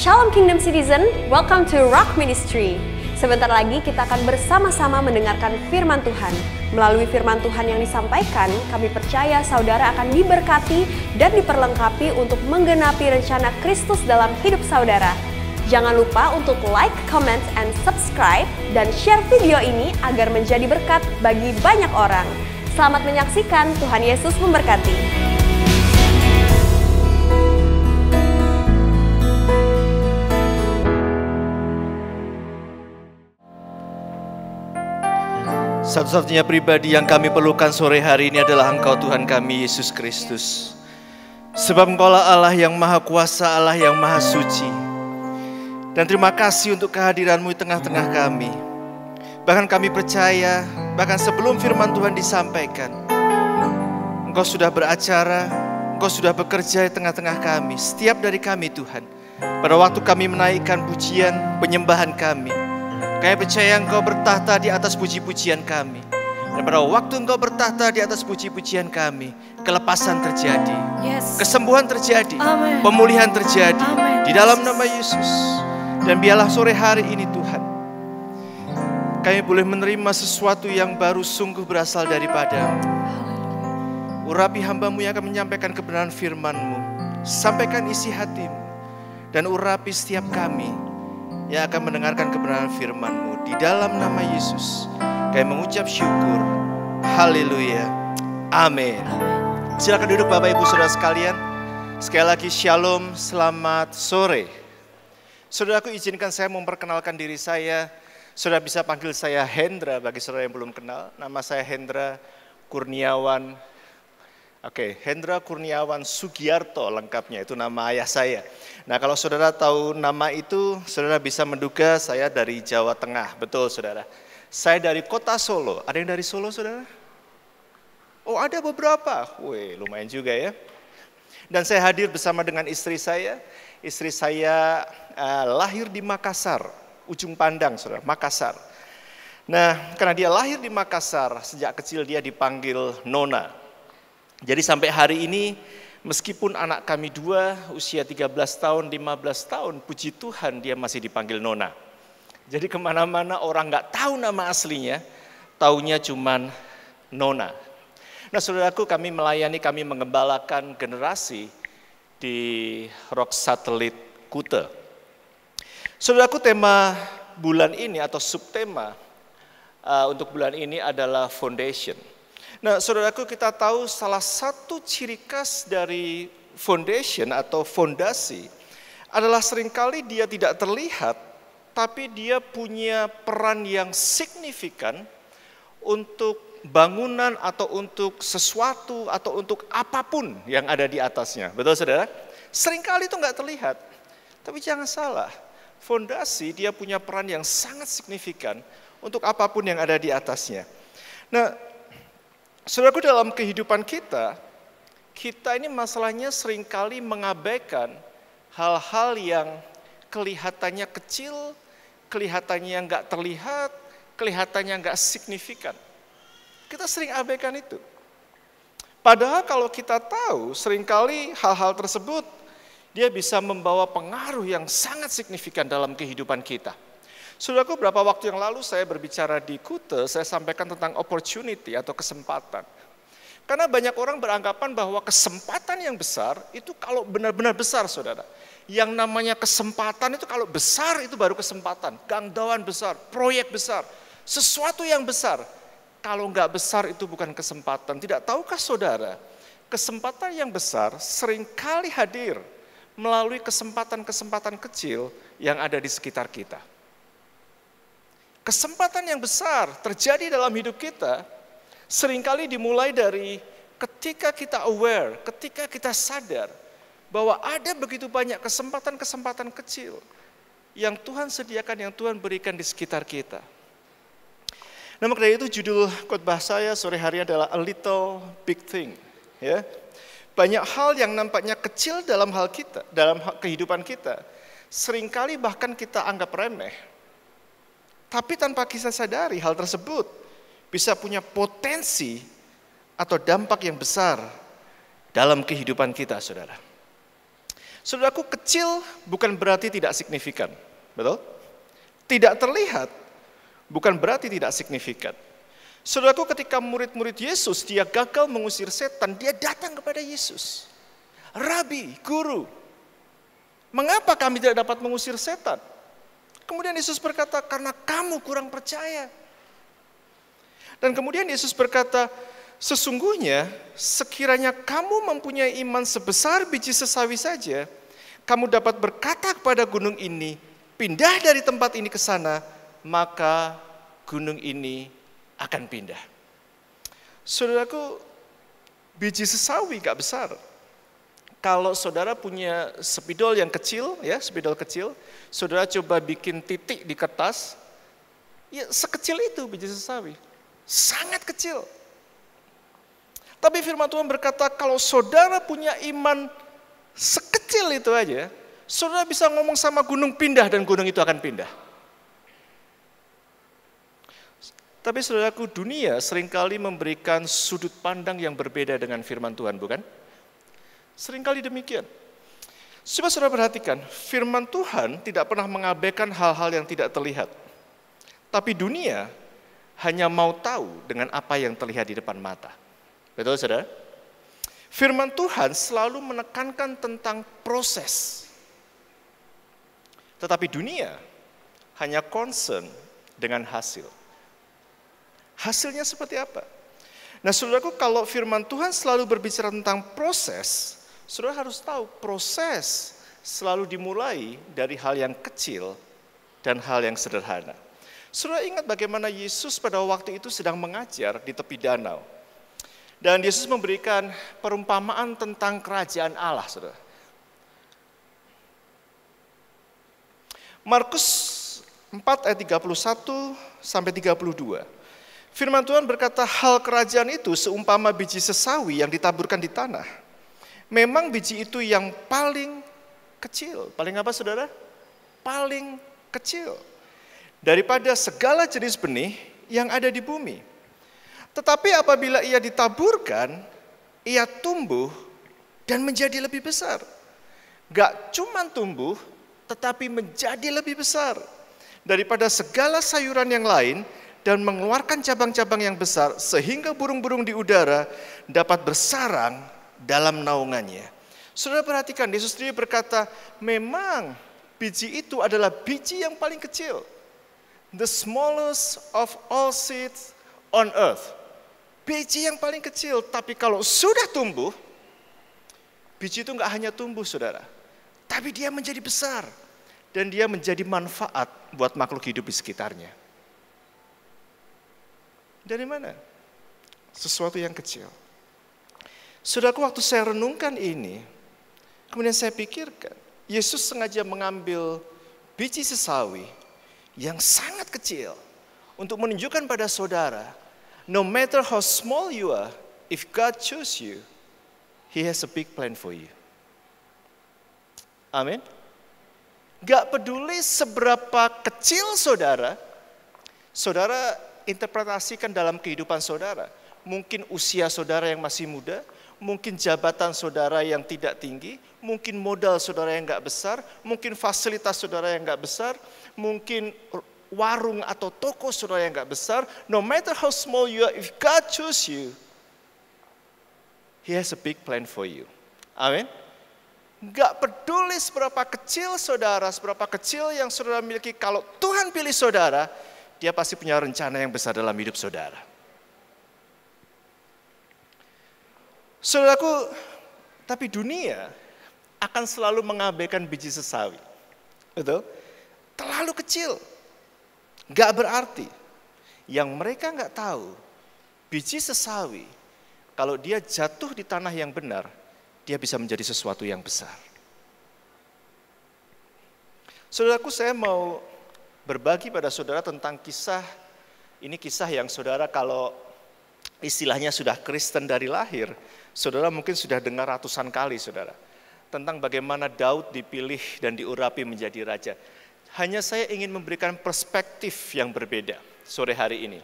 Shalom Kingdom Citizen, welcome to Rock Ministry. Sebentar lagi kita akan bersama-sama mendengarkan firman Tuhan. Melalui firman Tuhan yang disampaikan, kami percaya saudara akan diberkati dan diperlengkapi untuk menggenapi rencana Kristus dalam hidup saudara. Jangan lupa untuk like, comment, and subscribe, dan share video ini agar menjadi berkat bagi banyak orang. Selamat menyaksikan, Tuhan Yesus memberkati. Satu-satunya pribadi yang kami perlukan sore hari ini adalah Engkau Tuhan kami, Yesus Kristus. Sebab Engkaulah Allah yang Maha Kuasa, Allah yang Maha Suci. Dan terima kasih untuk kehadiranmu di tengah-tengah kami. Bahkan kami percaya, bahkan sebelum firman Tuhan disampaikan, Engkau sudah beracara, Engkau sudah bekerja di tengah-tengah kami, setiap dari kami Tuhan. Pada waktu kami menaikkan pujian, penyembahan kami, kami percaya Engkau bertahta di atas puji-pujian kami. Dan pada waktu Engkau bertahta di atas puji-pujian kami, kelepasan terjadi, yes. kesembuhan terjadi, Amen. pemulihan terjadi Amen. di dalam nama Yesus. Dan biarlah sore hari ini Tuhan, kami boleh menerima sesuatu yang baru sungguh berasal daripada. Urapi hambamu yang akan menyampaikan kebenaran firmanmu. Sampaikan isi hatimu. Dan urapi setiap kami yang akan mendengarkan kebenaran firman-Mu. Di dalam nama Yesus, kami mengucap syukur. Haleluya. Amin. Silakan duduk Bapak Ibu Saudara sekalian. Sekali lagi Shalom, selamat sore. Saudaraku izinkan saya memperkenalkan diri saya. Saudara bisa panggil saya Hendra bagi saudara yang belum kenal. Nama saya Hendra Kurniawan Oke, okay, Hendra Kurniawan Sugiarto lengkapnya, itu nama ayah saya. Nah kalau saudara tahu nama itu, saudara bisa menduga saya dari Jawa Tengah, betul saudara. Saya dari kota Solo, ada yang dari Solo saudara? Oh ada beberapa, Wih, lumayan juga ya. Dan saya hadir bersama dengan istri saya, istri saya uh, lahir di Makassar, ujung pandang saudara, Makassar. Nah karena dia lahir di Makassar, sejak kecil dia dipanggil Nona, jadi sampai hari ini meskipun anak kami dua usia 13 tahun, 15 tahun, puji Tuhan dia masih dipanggil Nona. Jadi kemana-mana orang nggak tahu nama aslinya, taunya cuman Nona. Nah saudaraku kami melayani, kami mengembalakan generasi di Rock Satelit Kute. Saudaraku tema bulan ini atau subtema uh, untuk bulan ini adalah foundation. Nah, saudaraku kita tahu salah satu ciri khas dari foundation atau fondasi adalah seringkali dia tidak terlihat tapi dia punya peran yang signifikan untuk bangunan atau untuk sesuatu atau untuk apapun yang ada di atasnya. Betul saudara? Seringkali itu nggak terlihat. Tapi jangan salah, fondasi dia punya peran yang sangat signifikan untuk apapun yang ada di atasnya. Nah, Saudaraku dalam kehidupan kita, kita ini masalahnya seringkali mengabaikan hal-hal yang kelihatannya kecil, kelihatannya nggak terlihat, kelihatannya nggak signifikan. Kita sering abaikan itu. Padahal kalau kita tahu seringkali hal-hal tersebut dia bisa membawa pengaruh yang sangat signifikan dalam kehidupan kita. Saudaraku, beberapa waktu yang lalu saya berbicara di Kute, saya sampaikan tentang opportunity atau kesempatan. Karena banyak orang beranggapan bahwa kesempatan yang besar itu kalau benar-benar besar, saudara. Yang namanya kesempatan itu kalau besar itu baru kesempatan. gangdawan besar, proyek besar, sesuatu yang besar. Kalau nggak besar itu bukan kesempatan. Tidak tahukah saudara, kesempatan yang besar seringkali hadir melalui kesempatan-kesempatan kecil yang ada di sekitar kita. Kesempatan yang besar terjadi dalam hidup kita seringkali dimulai dari ketika kita aware, ketika kita sadar bahwa ada begitu banyak kesempatan-kesempatan kecil yang Tuhan sediakan, yang Tuhan berikan di sekitar kita. Nah, maka itu judul khotbah saya sore hari adalah A Little Big Thing. Ya. Banyak hal yang nampaknya kecil dalam hal kita, dalam kehidupan kita, seringkali bahkan kita anggap remeh. Tapi tanpa kita sadari hal tersebut bisa punya potensi atau dampak yang besar dalam kehidupan kita, saudara. Saudaraku kecil bukan berarti tidak signifikan, betul? Tidak terlihat bukan berarti tidak signifikan. Saudaraku ketika murid-murid Yesus dia gagal mengusir setan, dia datang kepada Yesus. Rabi, guru, mengapa kami tidak dapat mengusir setan? Kemudian Yesus berkata, "Karena kamu kurang percaya." Dan kemudian Yesus berkata, "Sesungguhnya, sekiranya kamu mempunyai iman sebesar biji sesawi saja, kamu dapat berkata kepada gunung ini, 'Pindah dari tempat ini ke sana,' maka gunung ini akan pindah." Saudaraku, biji sesawi gak besar, kalau saudara punya spidol yang kecil, ya spidol kecil, saudara coba bikin titik di kertas, ya sekecil itu biji sesawi. Sangat kecil. Tapi firman Tuhan berkata kalau saudara punya iman sekecil itu aja, saudara bisa ngomong sama gunung pindah dan gunung itu akan pindah. Tapi saudaraku dunia seringkali memberikan sudut pandang yang berbeda dengan firman Tuhan, bukan? Seringkali demikian. Coba saudara perhatikan, firman Tuhan tidak pernah mengabaikan hal-hal yang tidak terlihat. Tapi dunia hanya mau tahu dengan apa yang terlihat di depan mata. Betul saudara? Firman Tuhan selalu menekankan tentang proses. Tetapi dunia hanya concern dengan hasil. Hasilnya seperti apa? Nah saudaraku kalau firman Tuhan selalu berbicara tentang proses, Saudara harus tahu proses selalu dimulai dari hal yang kecil dan hal yang sederhana. Saudara ingat bagaimana Yesus pada waktu itu sedang mengajar di tepi danau. Dan Yesus memberikan perumpamaan tentang kerajaan Allah, Saudara. Markus 4 ayat 31 sampai 32. Firman Tuhan berkata, hal kerajaan itu seumpama biji sesawi yang ditaburkan di tanah memang biji itu yang paling kecil. Paling apa saudara? Paling kecil. Daripada segala jenis benih yang ada di bumi. Tetapi apabila ia ditaburkan, ia tumbuh dan menjadi lebih besar. Gak cuman tumbuh, tetapi menjadi lebih besar. Daripada segala sayuran yang lain, dan mengeluarkan cabang-cabang yang besar sehingga burung-burung di udara dapat bersarang dalam naungannya. Saudara perhatikan, Yesus sendiri berkata, memang biji itu adalah biji yang paling kecil. The smallest of all seeds on earth. Biji yang paling kecil, tapi kalau sudah tumbuh, biji itu nggak hanya tumbuh saudara. Tapi dia menjadi besar. Dan dia menjadi manfaat buat makhluk hidup di sekitarnya. Dari mana? Sesuatu yang kecil. Saudaraku waktu saya renungkan ini, kemudian saya pikirkan, Yesus sengaja mengambil biji sesawi yang sangat kecil untuk menunjukkan pada saudara, no matter how small you are, if God chose you, He has a big plan for you. Amin. Gak peduli seberapa kecil saudara, saudara interpretasikan dalam kehidupan saudara. Mungkin usia saudara yang masih muda, mungkin jabatan saudara yang tidak tinggi, mungkin modal saudara yang nggak besar, mungkin fasilitas saudara yang nggak besar, mungkin warung atau toko saudara yang nggak besar. No matter how small you are, if God choose you, He has a big plan for you. Amin. Gak peduli seberapa kecil saudara, seberapa kecil yang saudara miliki, kalau Tuhan pilih saudara, dia pasti punya rencana yang besar dalam hidup saudara. Saudaraku, tapi dunia akan selalu mengabaikan biji sesawi. Betul? Terlalu kecil. Gak berarti. Yang mereka nggak tahu, biji sesawi, kalau dia jatuh di tanah yang benar, dia bisa menjadi sesuatu yang besar. Saudaraku, saya mau berbagi pada saudara tentang kisah, ini kisah yang saudara kalau istilahnya sudah Kristen dari lahir, saudara mungkin sudah dengar ratusan kali saudara tentang bagaimana Daud dipilih dan diurapi menjadi raja. Hanya saya ingin memberikan perspektif yang berbeda sore hari ini.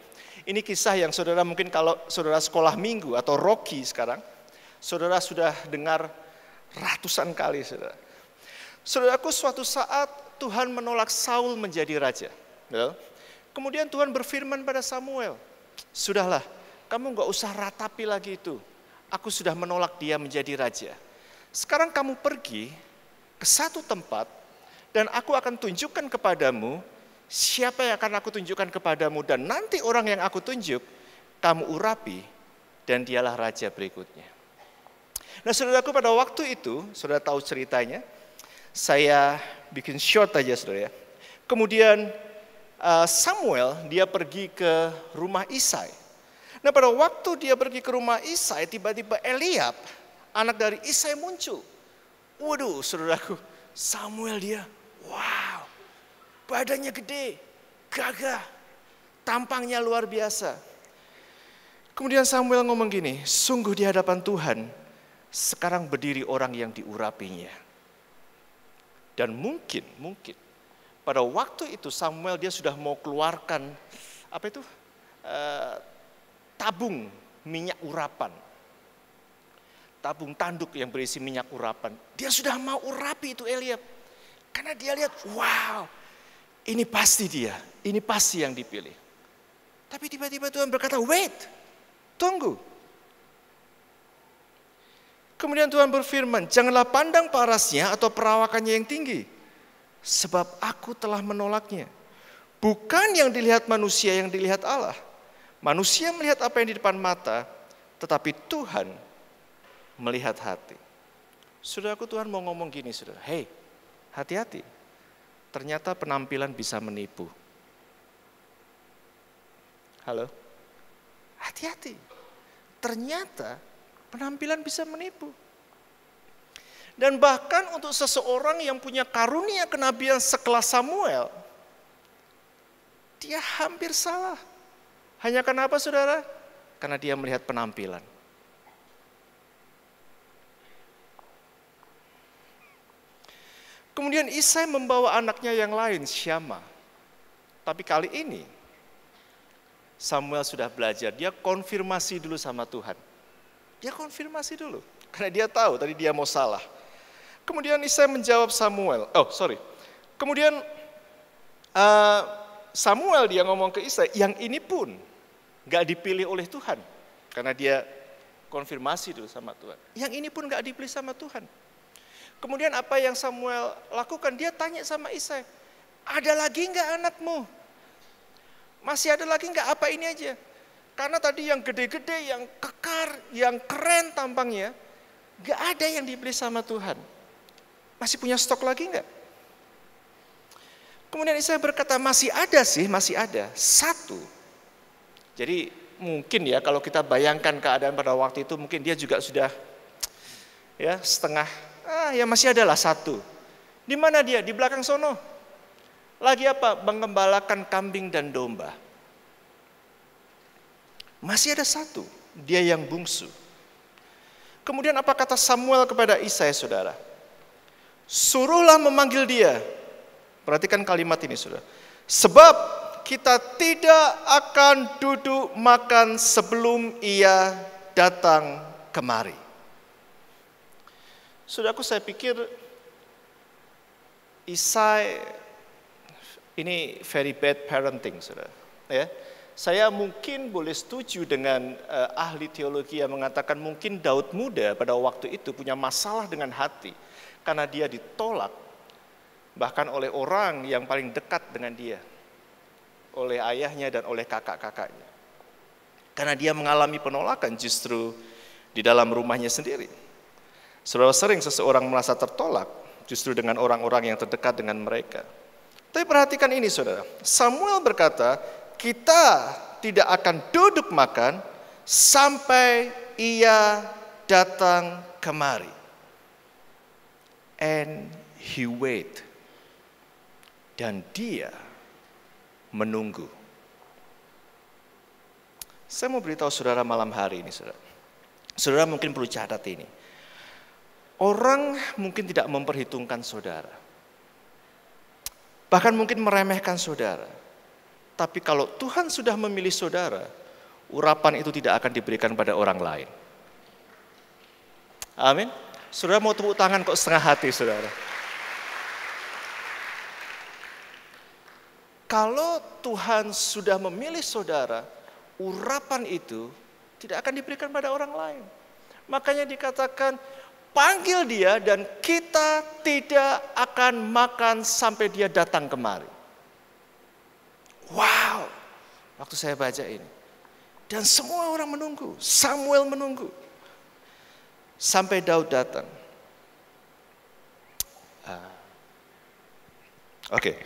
Ini kisah yang saudara mungkin kalau saudara sekolah minggu atau Rocky sekarang, saudara sudah dengar ratusan kali saudara. Saudaraku suatu saat Tuhan menolak Saul menjadi raja. Kemudian Tuhan berfirman pada Samuel, Sudahlah, kamu nggak usah ratapi lagi itu. Aku sudah menolak dia menjadi raja. Sekarang kamu pergi ke satu tempat dan aku akan tunjukkan kepadamu siapa yang akan aku tunjukkan kepadamu dan nanti orang yang aku tunjuk kamu urapi dan dialah raja berikutnya. Nah saudaraku pada waktu itu, saudara tahu ceritanya, saya bikin short aja saudara ya. Kemudian eh, Samuel dia pergi ke rumah Isai Nah pada waktu dia pergi ke rumah Isai, tiba-tiba Eliab, anak dari Isai muncul. Waduh saudaraku, Samuel dia, wow, badannya gede, gagah, tampangnya luar biasa. Kemudian Samuel ngomong gini, sungguh di hadapan Tuhan, sekarang berdiri orang yang diurapinya. Dan mungkin, mungkin, pada waktu itu Samuel dia sudah mau keluarkan, apa itu, eh, tabung minyak urapan. Tabung tanduk yang berisi minyak urapan. Dia sudah mau urapi itu Eliab. Karena dia lihat, wow, ini pasti dia, ini pasti yang dipilih. Tapi tiba-tiba Tuhan berkata, wait, tunggu. Kemudian Tuhan berfirman, janganlah pandang parasnya atau perawakannya yang tinggi. Sebab aku telah menolaknya. Bukan yang dilihat manusia yang dilihat Allah. Manusia melihat apa yang di depan mata, tetapi Tuhan melihat hati. Sudah aku Tuhan mau ngomong gini, sudah, Hei, hati-hati. Ternyata penampilan bisa menipu. Halo? Hati-hati. Ternyata penampilan bisa menipu. Dan bahkan untuk seseorang yang punya karunia kenabian sekelas Samuel, dia hampir salah hanya karena apa, saudara? Karena dia melihat penampilan. Kemudian Isai membawa anaknya yang lain, Syama. Tapi kali ini Samuel sudah belajar, dia konfirmasi dulu sama Tuhan. Dia konfirmasi dulu, karena dia tahu tadi dia mau salah. Kemudian Isai menjawab Samuel, oh sorry. Kemudian uh, Samuel dia ngomong ke Isa, yang ini pun gak dipilih oleh Tuhan. Karena dia konfirmasi dulu sama Tuhan. Yang ini pun gak dipilih sama Tuhan. Kemudian apa yang Samuel lakukan, dia tanya sama Isa, ada lagi gak anakmu? Masih ada lagi gak apa ini aja? Karena tadi yang gede-gede, yang kekar, yang keren tampangnya, gak ada yang dipilih sama Tuhan. Masih punya stok lagi gak? Kemudian Isa berkata, masih ada sih, masih ada. Satu. Jadi mungkin ya kalau kita bayangkan keadaan pada waktu itu mungkin dia juga sudah ya setengah ah ya masih ada lah satu di mana dia di belakang sono lagi apa mengembalakan kambing dan domba masih ada satu dia yang bungsu kemudian apa kata Samuel kepada Isai saudara suruhlah memanggil dia Perhatikan kalimat ini sudah. Sebab kita tidak akan duduk makan sebelum ia datang kemari. Sudah aku saya pikir Isai ini very bad parenting, sudah. Ya, saya mungkin boleh setuju dengan uh, ahli teologi yang mengatakan mungkin Daud muda pada waktu itu punya masalah dengan hati karena dia ditolak bahkan oleh orang yang paling dekat dengan dia, oleh ayahnya dan oleh kakak-kakaknya. Karena dia mengalami penolakan justru di dalam rumahnya sendiri. Seberapa sering seseorang merasa tertolak justru dengan orang-orang yang terdekat dengan mereka. Tapi perhatikan ini saudara, Samuel berkata, kita tidak akan duduk makan sampai ia datang kemari. And he wait dan dia menunggu. Saya mau beritahu saudara malam hari ini, saudara. Saudara mungkin perlu catat ini. Orang mungkin tidak memperhitungkan saudara. Bahkan mungkin meremehkan saudara. Tapi kalau Tuhan sudah memilih saudara, urapan itu tidak akan diberikan pada orang lain. Amin. Saudara mau tepuk tangan kok setengah hati saudara. Kalau Tuhan sudah memilih saudara, urapan itu tidak akan diberikan pada orang lain. Makanya dikatakan panggil dia dan kita tidak akan makan sampai dia datang kemari. Wow. Waktu saya baca ini. Dan semua orang menunggu, Samuel menunggu. Sampai Daud datang. Ah. Oke. Okay.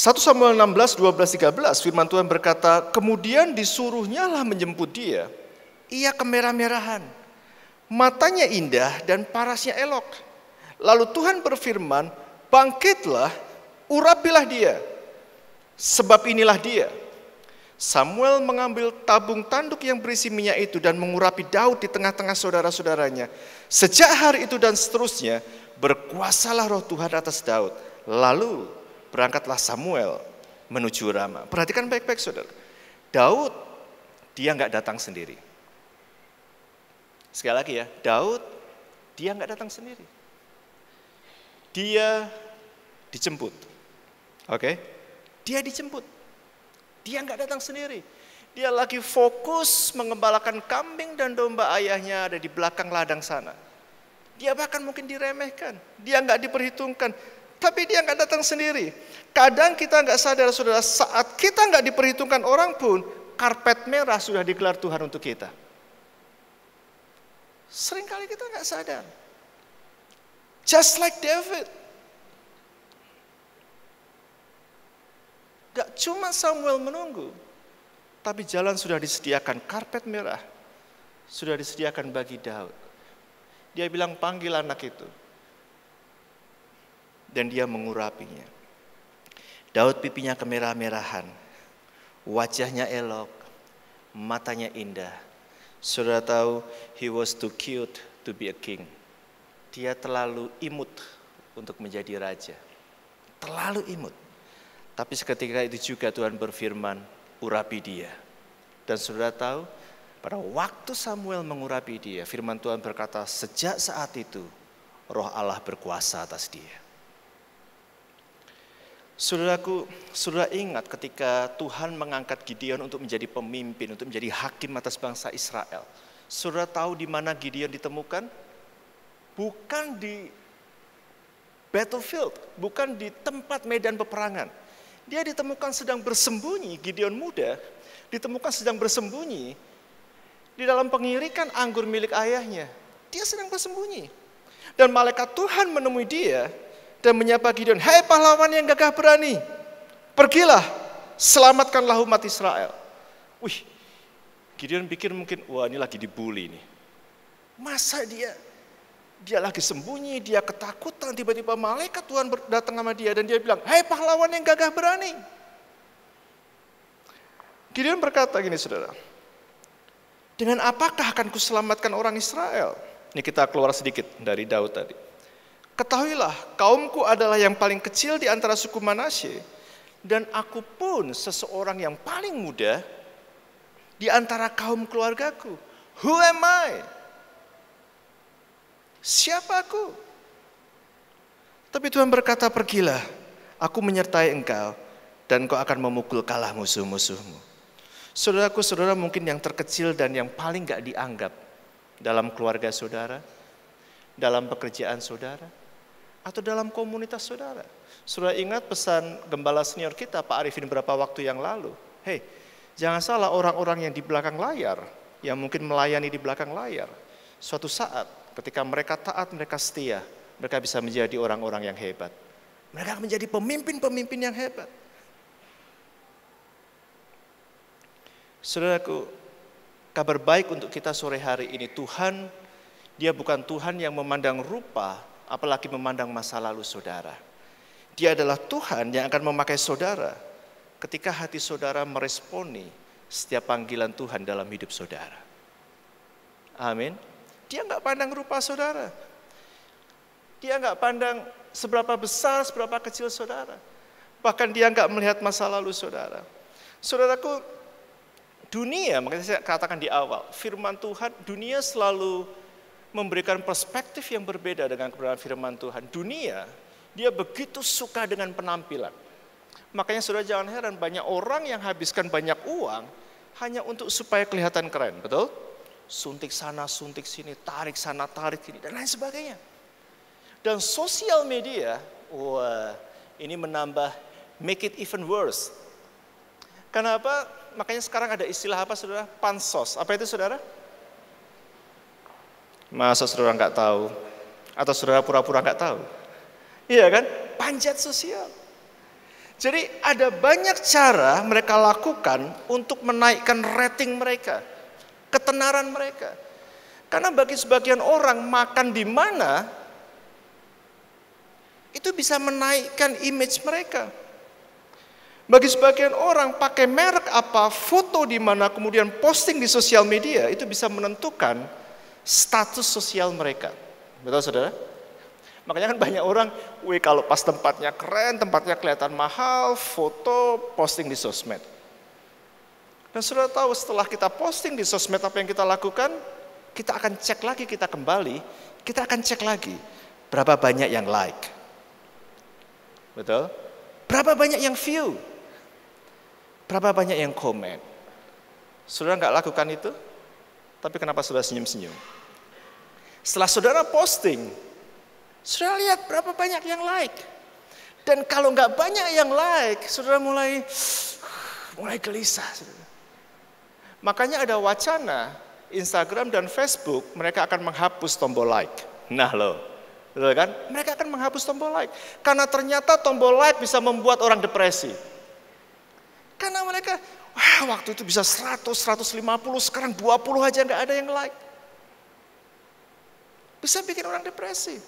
1 Samuel 16, 12, 13 firman Tuhan berkata, kemudian disuruhnya lah menjemput dia. Ia kemerah-merahan, matanya indah dan parasnya elok. Lalu Tuhan berfirman, bangkitlah, urapilah dia. Sebab inilah dia. Samuel mengambil tabung tanduk yang berisi minyak itu dan mengurapi Daud di tengah-tengah saudara-saudaranya. Sejak hari itu dan seterusnya, berkuasalah roh Tuhan atas Daud. Lalu berangkatlah Samuel menuju Rama. Perhatikan baik-baik saudara. Daud, dia nggak datang sendiri. Sekali lagi ya, Daud, dia nggak datang sendiri. Dia dijemput. Oke? Dia dijemput. Dia nggak datang sendiri. Dia lagi fokus mengembalakan kambing dan domba ayahnya ada di belakang ladang sana. Dia bahkan mungkin diremehkan. Dia nggak diperhitungkan tapi dia nggak datang sendiri. Kadang kita nggak sadar saudara, saat kita nggak diperhitungkan orang pun, karpet merah sudah digelar Tuhan untuk kita. Seringkali kita nggak sadar. Just like David. Gak cuma Samuel menunggu, tapi jalan sudah disediakan, karpet merah sudah disediakan bagi Daud. Dia bilang panggil anak itu dan dia mengurapinya. Daud pipinya kemerah-merahan, wajahnya elok, matanya indah. Sudah tahu, he was too cute to be a king. Dia terlalu imut untuk menjadi raja. Terlalu imut. Tapi seketika itu juga Tuhan berfirman, urapi dia. Dan sudah tahu, pada waktu Samuel mengurapi dia, firman Tuhan berkata, sejak saat itu roh Allah berkuasa atas dia. Saudaraku, saudara ingat ketika Tuhan mengangkat Gideon untuk menjadi pemimpin, untuk menjadi hakim atas bangsa Israel. Saudara tahu di mana Gideon ditemukan? Bukan di battlefield, bukan di tempat medan peperangan. Dia ditemukan sedang bersembunyi, Gideon muda, ditemukan sedang bersembunyi di dalam pengirikan anggur milik ayahnya. Dia sedang bersembunyi. Dan malaikat Tuhan menemui dia dan menyapa Gideon, hei pahlawan yang gagah berani, pergilah, selamatkanlah umat Israel." Wih, Gideon pikir mungkin, wah ini lagi dibully nih. Masa dia dia lagi sembunyi, dia ketakutan, tiba-tiba malaikat Tuhan datang sama dia dan dia bilang, hei pahlawan yang gagah berani." Gideon berkata gini, Saudara. Dengan apakah akan kuselamatkan orang Israel? Ini kita keluar sedikit dari Daud tadi. Ketahuilah, kaumku adalah yang paling kecil di antara suku Manasye, dan aku pun seseorang yang paling muda di antara kaum keluargaku. Who am I? Siapa aku? Tapi Tuhan berkata, "Pergilah, aku menyertai engkau, dan kau akan memukul kalah musuh-musuhmu." Saudaraku, saudara mungkin yang terkecil dan yang paling gak dianggap dalam keluarga saudara, dalam pekerjaan saudara, atau dalam komunitas saudara. Sudah ingat pesan gembala senior kita Pak Arifin beberapa waktu yang lalu. Hei, jangan salah orang-orang yang di belakang layar, yang mungkin melayani di belakang layar. Suatu saat ketika mereka taat, mereka setia, mereka bisa menjadi orang-orang yang hebat. Mereka menjadi pemimpin-pemimpin yang hebat. Saudaraku, kabar baik untuk kita sore hari ini Tuhan, dia bukan Tuhan yang memandang rupa, apalagi memandang masa lalu saudara. Dia adalah Tuhan yang akan memakai saudara ketika hati saudara meresponi setiap panggilan Tuhan dalam hidup saudara. Amin. Dia nggak pandang rupa saudara. Dia nggak pandang seberapa besar, seberapa kecil saudara. Bahkan dia nggak melihat masa lalu saudara. Saudaraku, dunia, makanya saya katakan di awal, firman Tuhan, dunia selalu memberikan perspektif yang berbeda dengan kebenaran firman Tuhan. Dunia, dia begitu suka dengan penampilan. Makanya sudah jangan heran banyak orang yang habiskan banyak uang hanya untuk supaya kelihatan keren, betul? Suntik sana, suntik sini, tarik sana, tarik sini, dan lain sebagainya. Dan sosial media, wah ini menambah make it even worse. Kenapa? Makanya sekarang ada istilah apa saudara? Pansos. Apa itu saudara? Masa saudara nggak tahu? Atau saudara pura-pura nggak tahu? Iya kan? Panjat sosial. Jadi ada banyak cara mereka lakukan untuk menaikkan rating mereka, ketenaran mereka. Karena bagi sebagian orang makan di mana itu bisa menaikkan image mereka. Bagi sebagian orang pakai merek apa, foto di mana kemudian posting di sosial media itu bisa menentukan status sosial mereka. Betul saudara? Makanya kan banyak orang, wih kalau pas tempatnya keren, tempatnya kelihatan mahal, foto, posting di sosmed. Dan sudah tahu setelah kita posting di sosmed apa yang kita lakukan, kita akan cek lagi, kita kembali, kita akan cek lagi berapa banyak yang like. Betul? Berapa banyak yang view? Berapa banyak yang komen? Sudah nggak lakukan itu? Tapi kenapa saudara senyum-senyum? Setelah saudara posting, saudara lihat berapa banyak yang like. Dan kalau nggak banyak yang like, saudara mulai mulai gelisah. Makanya ada wacana Instagram dan Facebook mereka akan menghapus tombol like. Nah loh, betul kan? Mereka akan menghapus tombol like karena ternyata tombol like bisa membuat orang depresi. Karena mereka Wah, waktu itu bisa 100, 150, sekarang 20 aja nggak ada yang like. Bisa bikin orang depresi.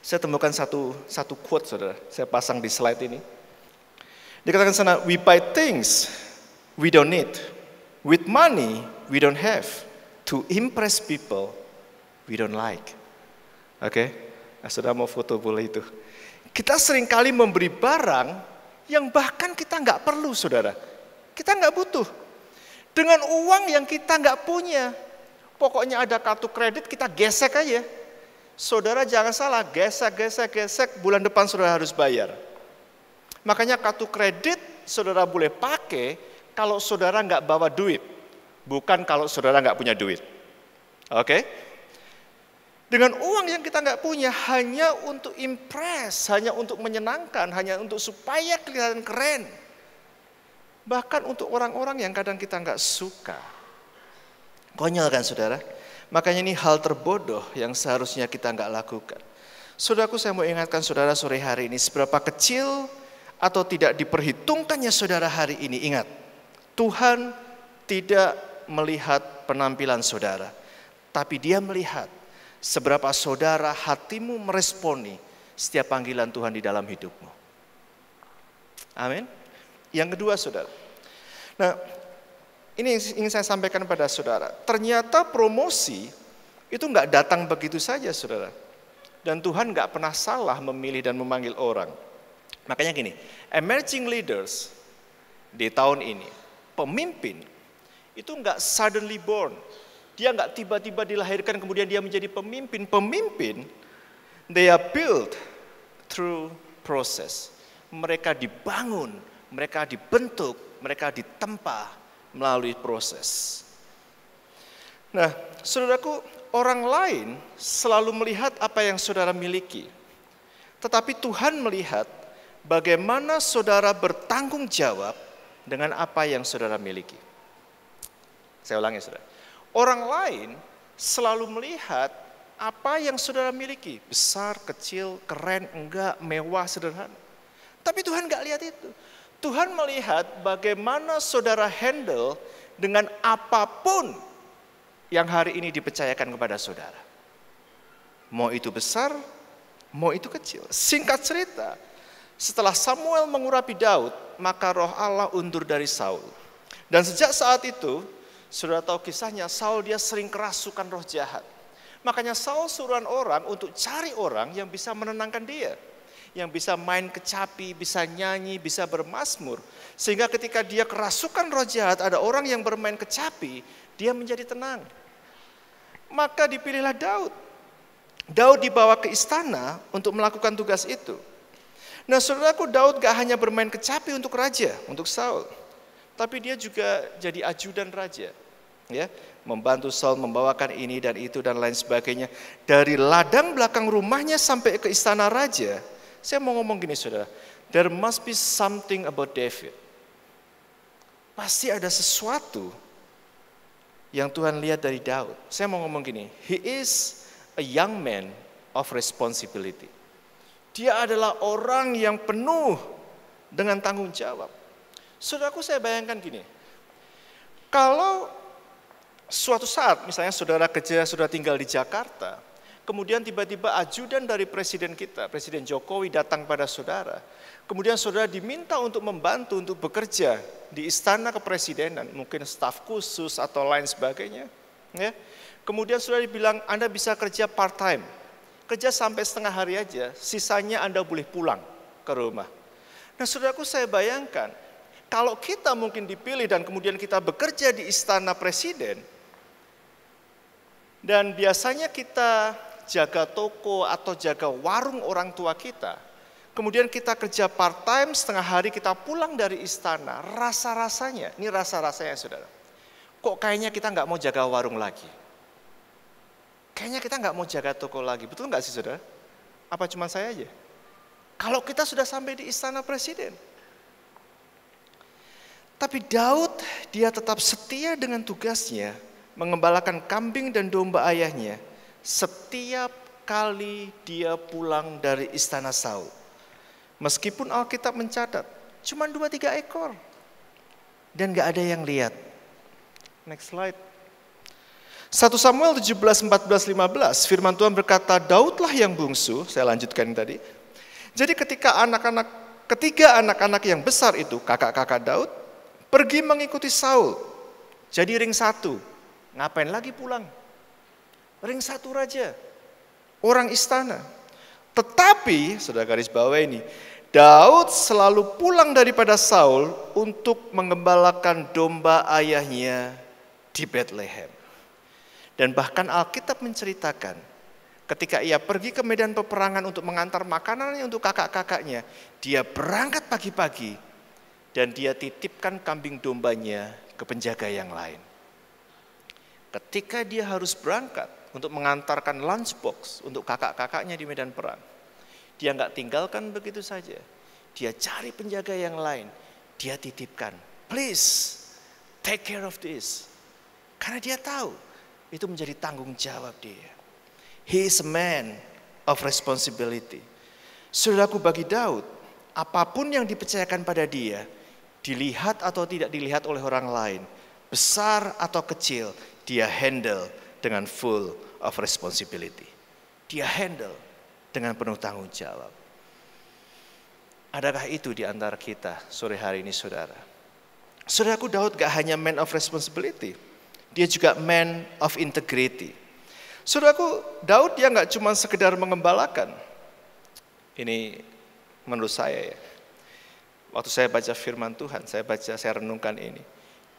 Saya temukan satu satu quote saudara, saya pasang di slide ini. Dikatakan sana, we buy things we don't need. With money we don't have. To impress people we don't like. Oke, okay? nah, saudara mau foto boleh itu. Kita seringkali memberi barang yang bahkan kita nggak perlu saudara. Kita nggak butuh. Dengan uang yang kita nggak punya. Pokoknya ada kartu kredit kita gesek aja. Saudara jangan salah, gesek, gesek, gesek, bulan depan saudara harus bayar. Makanya kartu kredit saudara boleh pakai kalau saudara nggak bawa duit. Bukan kalau saudara nggak punya duit. Oke? Okay? dengan uang yang kita nggak punya hanya untuk impress, hanya untuk menyenangkan, hanya untuk supaya kelihatan keren. Bahkan untuk orang-orang yang kadang kita nggak suka. Konyol kan saudara? Makanya ini hal terbodoh yang seharusnya kita nggak lakukan. Saudaraku saya mau ingatkan saudara sore hari ini seberapa kecil atau tidak diperhitungkannya saudara hari ini. Ingat, Tuhan tidak melihat penampilan saudara, tapi dia melihat seberapa saudara hatimu meresponi setiap panggilan Tuhan di dalam hidupmu. Amin. Yang kedua, saudara. Nah, ini yang ingin saya sampaikan pada saudara. Ternyata promosi itu nggak datang begitu saja, saudara. Dan Tuhan nggak pernah salah memilih dan memanggil orang. Makanya gini, emerging leaders di tahun ini, pemimpin itu nggak suddenly born, dia nggak tiba-tiba dilahirkan kemudian dia menjadi pemimpin. Pemimpin, they are built through process. Mereka dibangun, mereka dibentuk, mereka ditempa melalui proses. Nah, saudaraku, orang lain selalu melihat apa yang saudara miliki. Tetapi Tuhan melihat bagaimana saudara bertanggung jawab dengan apa yang saudara miliki. Saya ulangi, saudara. Orang lain selalu melihat apa yang saudara miliki, besar, kecil, keren, enggak, mewah, sederhana. Tapi Tuhan enggak lihat itu. Tuhan melihat bagaimana saudara handle dengan apapun yang hari ini dipercayakan kepada saudara. Mau itu besar, mau itu kecil. Singkat cerita, setelah Samuel mengurapi Daud, maka roh Allah undur dari Saul. Dan sejak saat itu, sudah tahu kisahnya, Saul dia sering kerasukan roh jahat. Makanya Saul suruhan orang untuk cari orang yang bisa menenangkan dia. Yang bisa main kecapi, bisa nyanyi, bisa bermasmur. Sehingga ketika dia kerasukan roh jahat, ada orang yang bermain kecapi, dia menjadi tenang. Maka dipilihlah Daud. Daud dibawa ke istana untuk melakukan tugas itu. Nah saudaraku Daud gak hanya bermain kecapi untuk raja, untuk Saul tapi dia juga jadi ajudan raja ya membantu Saul membawakan ini dan itu dan lain sebagainya dari ladang belakang rumahnya sampai ke istana raja saya mau ngomong gini saudara there must be something about David pasti ada sesuatu yang Tuhan lihat dari Daud saya mau ngomong gini he is a young man of responsibility dia adalah orang yang penuh dengan tanggung jawab Saudaraku saya bayangkan gini, kalau suatu saat misalnya saudara kerja sudah tinggal di Jakarta, kemudian tiba-tiba ajudan dari presiden kita, Presiden Jokowi datang pada saudara, kemudian saudara diminta untuk membantu untuk bekerja di istana kepresidenan, mungkin staf khusus atau lain sebagainya, ya. Kemudian saudara dibilang Anda bisa kerja part time, kerja sampai setengah hari aja, sisanya Anda boleh pulang ke rumah. Nah saudaraku saya bayangkan, kalau kita mungkin dipilih dan kemudian kita bekerja di istana presiden, dan biasanya kita jaga toko atau jaga warung orang tua kita, kemudian kita kerja part time setengah hari kita pulang dari istana, rasa-rasanya, ini rasa-rasanya saudara, kok kayaknya kita nggak mau jaga warung lagi. Kayaknya kita nggak mau jaga toko lagi, betul nggak sih saudara? Apa cuma saya aja? Kalau kita sudah sampai di istana presiden, tapi Daud dia tetap setia dengan tugasnya mengembalakan kambing dan domba ayahnya setiap kali dia pulang dari istana Saul. Meskipun Alkitab mencatat cuma dua tiga ekor dan gak ada yang lihat. Next slide. 1 Samuel 17, 14, 15 firman Tuhan berkata Daudlah yang bungsu, saya lanjutkan tadi. Jadi ketika anak-anak ketiga anak-anak yang besar itu kakak-kakak Daud pergi mengikuti Saul. Jadi ring satu, ngapain lagi pulang? Ring satu raja, orang istana. Tetapi, sudah garis bawah ini, Daud selalu pulang daripada Saul untuk mengembalakan domba ayahnya di Bethlehem. Dan bahkan Alkitab menceritakan ketika ia pergi ke medan peperangan untuk mengantar makanannya untuk kakak-kakaknya, dia berangkat pagi-pagi dan dia titipkan kambing dombanya ke penjaga yang lain. Ketika dia harus berangkat untuk mengantarkan lunchbox untuk kakak-kakaknya di medan perang, dia nggak tinggalkan begitu saja. Dia cari penjaga yang lain, dia titipkan, please take care of this. Karena dia tahu itu menjadi tanggung jawab dia. He is a man of responsibility. Saudaraku bagi Daud, apapun yang dipercayakan pada dia, dilihat atau tidak dilihat oleh orang lain, besar atau kecil, dia handle dengan full of responsibility. Dia handle dengan penuh tanggung jawab. Adakah itu di antara kita sore hari ini saudara? Saudaraku Daud gak hanya man of responsibility, dia juga man of integrity. Saudaraku Daud dia gak cuma sekedar mengembalakan. Ini menurut saya ya Waktu saya baca firman Tuhan, saya baca, saya renungkan ini.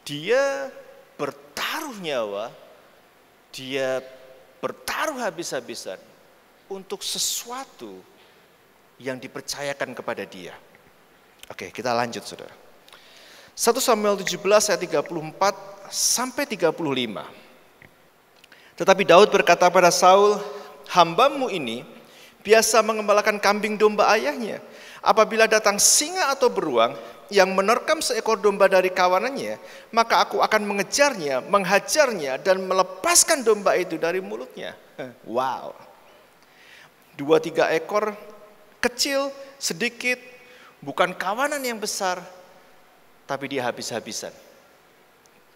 Dia bertaruh nyawa, dia bertaruh habis-habisan untuk sesuatu yang dipercayakan kepada dia. Oke, kita lanjut saudara. 1 Samuel 17 ayat 34 sampai 35. Tetapi Daud berkata pada Saul, hambamu ini biasa mengembalakan kambing domba ayahnya. Apabila datang singa atau beruang yang menerkam seekor domba dari kawanannya, maka aku akan mengejarnya, menghajarnya, dan melepaskan domba itu dari mulutnya. Wow. Dua tiga ekor kecil, sedikit, bukan kawanan yang besar, tapi dia habis-habisan.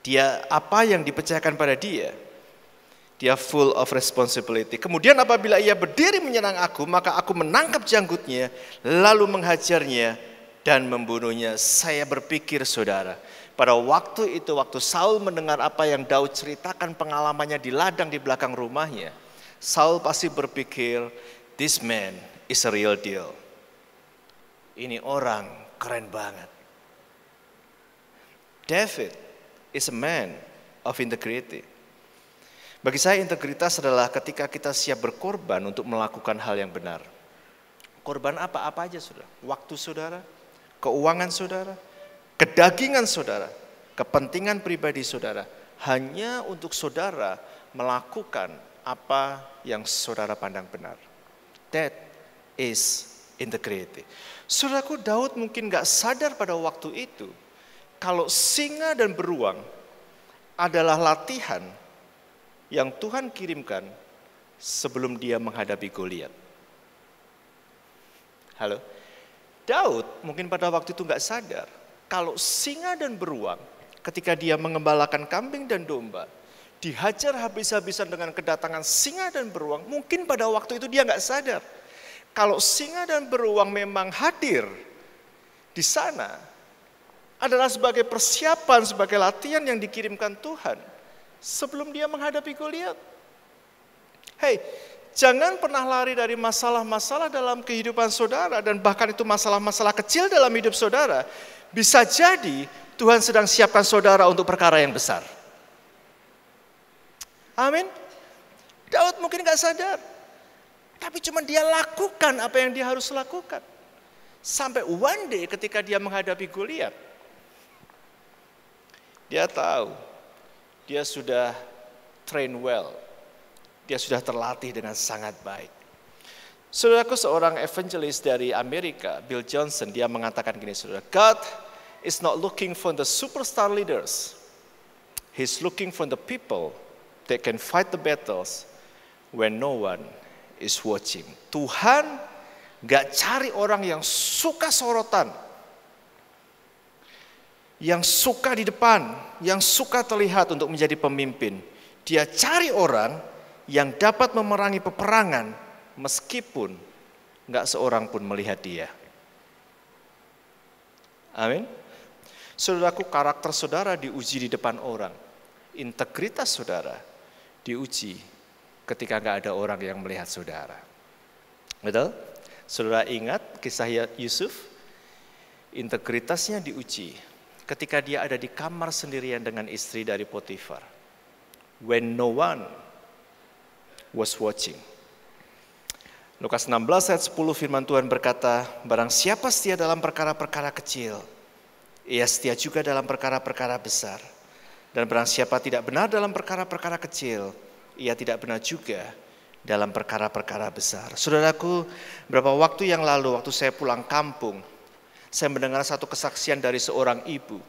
Dia apa yang dipercayakan pada dia, dia full of responsibility. Kemudian apabila ia berdiri menyerang aku, maka aku menangkap janggutnya, lalu menghajarnya dan membunuhnya. Saya berpikir saudara, pada waktu itu waktu Saul mendengar apa yang Daud ceritakan pengalamannya di ladang di belakang rumahnya, Saul pasti berpikir, this man is a real deal. Ini orang keren banget. David is a man of integrity. Bagi saya integritas adalah ketika kita siap berkorban untuk melakukan hal yang benar. Korban apa-apa aja saudara. Waktu saudara, keuangan saudara, kedagingan saudara, kepentingan pribadi saudara. Hanya untuk saudara melakukan apa yang saudara pandang benar. That is integrity. Saudaraku Daud mungkin gak sadar pada waktu itu. Kalau singa dan beruang adalah latihan yang Tuhan kirimkan sebelum dia menghadapi Goliat. Halo, Daud mungkin pada waktu itu nggak sadar kalau singa dan beruang ketika dia mengembalakan kambing dan domba dihajar habis-habisan dengan kedatangan singa dan beruang mungkin pada waktu itu dia nggak sadar kalau singa dan beruang memang hadir di sana adalah sebagai persiapan sebagai latihan yang dikirimkan Tuhan sebelum dia menghadapi Goliat. Hei, jangan pernah lari dari masalah-masalah dalam kehidupan saudara dan bahkan itu masalah-masalah kecil dalam hidup saudara. Bisa jadi Tuhan sedang siapkan saudara untuk perkara yang besar. Amin. Daud mungkin gak sadar. Tapi cuma dia lakukan apa yang dia harus lakukan. Sampai one day ketika dia menghadapi Goliat. Dia tahu dia sudah train well. Dia sudah terlatih dengan sangat baik. Saudaraku seorang evangelis dari Amerika, Bill Johnson, dia mengatakan gini, saudara, God is not looking for the superstar leaders. He's looking for the people that can fight the battles when no one is watching. Tuhan gak cari orang yang suka sorotan, yang suka di depan, yang suka terlihat untuk menjadi pemimpin. Dia cari orang yang dapat memerangi peperangan meskipun nggak seorang pun melihat dia. Amin. Saudaraku, karakter saudara diuji di depan orang. Integritas saudara diuji ketika nggak ada orang yang melihat saudara. Betul? Saudara ingat kisah ya-, Yusuf? Integritasnya diuji ketika dia ada di kamar sendirian dengan istri dari Potifar. When no one was watching. Lukas 16 ayat 10 firman Tuhan berkata, Barang siapa setia dalam perkara-perkara kecil, ia setia juga dalam perkara-perkara besar. Dan barang siapa tidak benar dalam perkara-perkara kecil, ia tidak benar juga dalam perkara-perkara besar. Saudaraku, beberapa waktu yang lalu waktu saya pulang kampung, saya mendengar satu kesaksian dari seorang ibu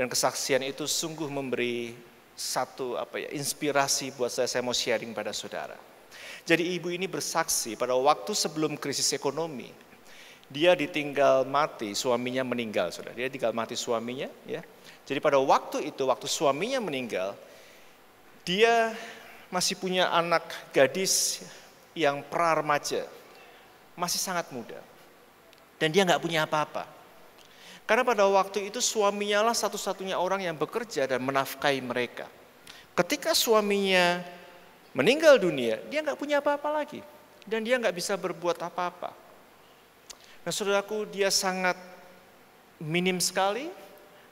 dan kesaksian itu sungguh memberi satu apa ya inspirasi buat saya saya mau sharing pada saudara. Jadi ibu ini bersaksi pada waktu sebelum krisis ekonomi dia ditinggal mati, suaminya meninggal Saudara. Dia tinggal mati suaminya ya. Jadi pada waktu itu waktu suaminya meninggal dia masih punya anak gadis yang pra remaja, masih sangat muda. Dan dia nggak punya apa-apa. Karena pada waktu itu suaminya lah satu-satunya orang yang bekerja dan menafkahi mereka. Ketika suaminya meninggal dunia, dia nggak punya apa-apa lagi. Dan dia nggak bisa berbuat apa-apa. Nah saudaraku, dia sangat minim sekali,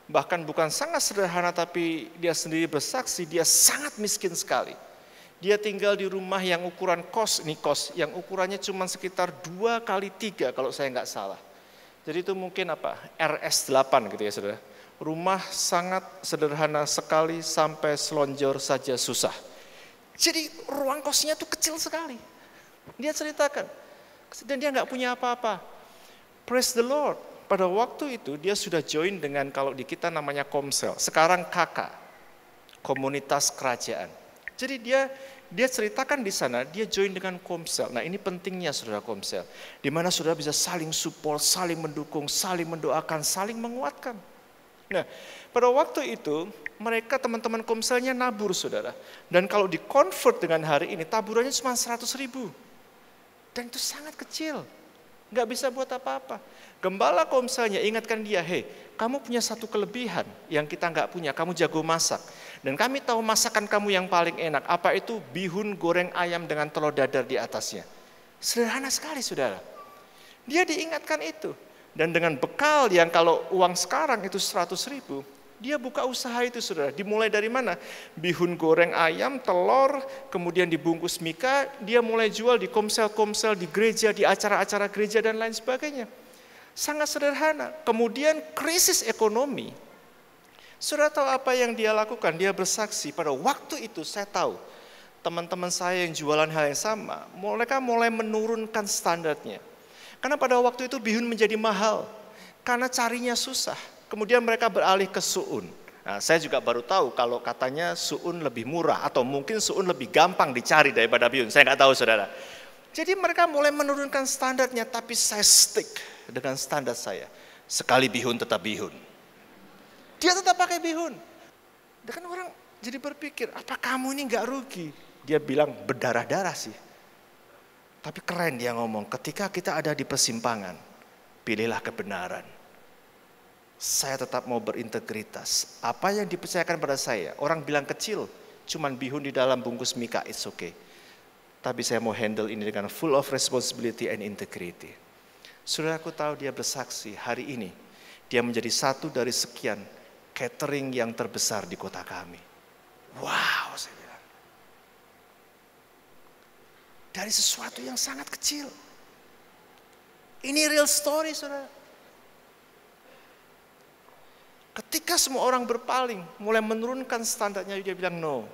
bahkan bukan sangat sederhana tapi dia sendiri bersaksi, dia sangat miskin sekali. Dia tinggal di rumah yang ukuran kos, ini kos, yang ukurannya cuma sekitar dua kali tiga kalau saya nggak salah. Jadi itu mungkin apa? RS8 gitu ya saudara. Rumah sangat sederhana sekali sampai selonjor saja susah. Jadi ruang kosnya itu kecil sekali. Dia ceritakan. Dan dia nggak punya apa-apa. Praise the Lord. Pada waktu itu dia sudah join dengan kalau di kita namanya Komsel. Sekarang kakak. Komunitas kerajaan. Jadi dia dia ceritakan di sana, dia join dengan Komsel. Nah ini pentingnya saudara Komsel. Di mana saudara bisa saling support, saling mendukung, saling mendoakan, saling menguatkan. Nah pada waktu itu mereka teman-teman Komselnya nabur saudara. Dan kalau di convert dengan hari ini taburannya cuma 100 ribu. Dan itu sangat kecil. Nggak bisa buat apa-apa. Gembala Komselnya ingatkan dia, hei kamu punya satu kelebihan yang kita nggak punya, kamu jago masak. Dan kami tahu masakan kamu yang paling enak. Apa itu bihun goreng ayam dengan telur dadar di atasnya. Sederhana sekali saudara. Dia diingatkan itu. Dan dengan bekal yang kalau uang sekarang itu 100 ribu, dia buka usaha itu saudara. Dimulai dari mana? Bihun goreng ayam, telur, kemudian dibungkus mika. Dia mulai jual di komsel-komsel, di gereja, di acara-acara gereja dan lain sebagainya. Sangat sederhana. Kemudian krisis ekonomi sudah tahu apa yang dia lakukan? Dia bersaksi pada waktu itu saya tahu teman-teman saya yang jualan hal yang sama, mereka mulai menurunkan standarnya. Karena pada waktu itu bihun menjadi mahal, karena carinya susah. Kemudian mereka beralih ke suun. Nah, saya juga baru tahu kalau katanya suun lebih murah atau mungkin suun lebih gampang dicari daripada bihun. Saya nggak tahu saudara. Jadi mereka mulai menurunkan standarnya tapi saya stick dengan standar saya. Sekali bihun tetap bihun dia tetap pakai bihun. Dan kan orang jadi berpikir, apa kamu ini nggak rugi? Dia bilang berdarah-darah sih. Tapi keren dia ngomong, ketika kita ada di persimpangan, pilihlah kebenaran. Saya tetap mau berintegritas. Apa yang dipercayakan pada saya? Orang bilang kecil, cuman bihun di dalam bungkus mika, it's okay. Tapi saya mau handle ini dengan full of responsibility and integrity. Sudah aku tahu dia bersaksi hari ini. Dia menjadi satu dari sekian catering yang terbesar di kota kami. Wow, saya bilang. Dari sesuatu yang sangat kecil. Ini real story, saudara. Ketika semua orang berpaling, mulai menurunkan standarnya, dia bilang, no,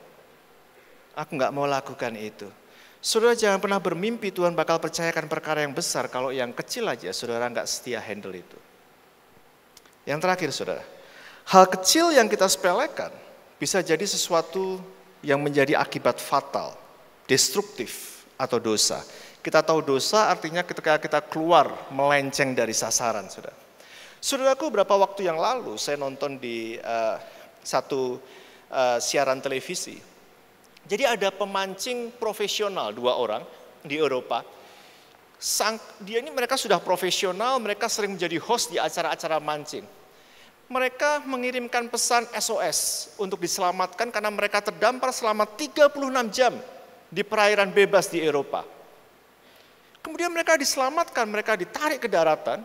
aku nggak mau lakukan itu. Saudara jangan pernah bermimpi Tuhan bakal percayakan perkara yang besar kalau yang kecil aja saudara nggak setia handle itu. Yang terakhir saudara, Hal kecil yang kita sepelekan bisa jadi sesuatu yang menjadi akibat fatal, destruktif atau dosa. Kita tahu dosa artinya ketika kita keluar melenceng dari sasaran, saudara. Saudaraku, berapa waktu yang lalu saya nonton di uh, satu uh, siaran televisi. Jadi ada pemancing profesional dua orang di Eropa. Sang, dia ini mereka sudah profesional, mereka sering menjadi host di acara-acara mancing mereka mengirimkan pesan SOS untuk diselamatkan karena mereka terdampar selama 36 jam di perairan bebas di Eropa. Kemudian mereka diselamatkan, mereka ditarik ke daratan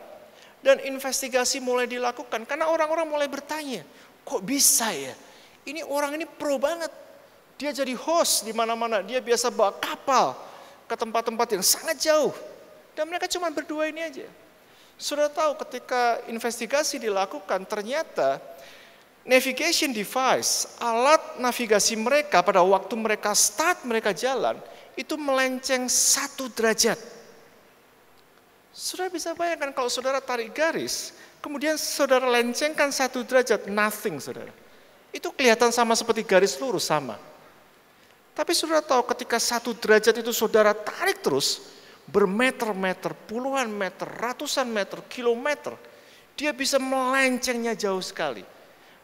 dan investigasi mulai dilakukan karena orang-orang mulai bertanya, kok bisa ya? Ini orang ini pro banget. Dia jadi host di mana-mana, dia biasa bawa kapal ke tempat-tempat yang sangat jauh. Dan mereka cuma berdua ini aja sudah tahu ketika investigasi dilakukan ternyata navigation device, alat navigasi mereka pada waktu mereka start mereka jalan itu melenceng satu derajat. Sudah bisa bayangkan kalau saudara tarik garis, kemudian saudara lencengkan satu derajat, nothing saudara. Itu kelihatan sama seperti garis lurus sama. Tapi saudara tahu ketika satu derajat itu saudara tarik terus, bermeter-meter, puluhan meter, ratusan meter, kilometer. Dia bisa melencengnya jauh sekali.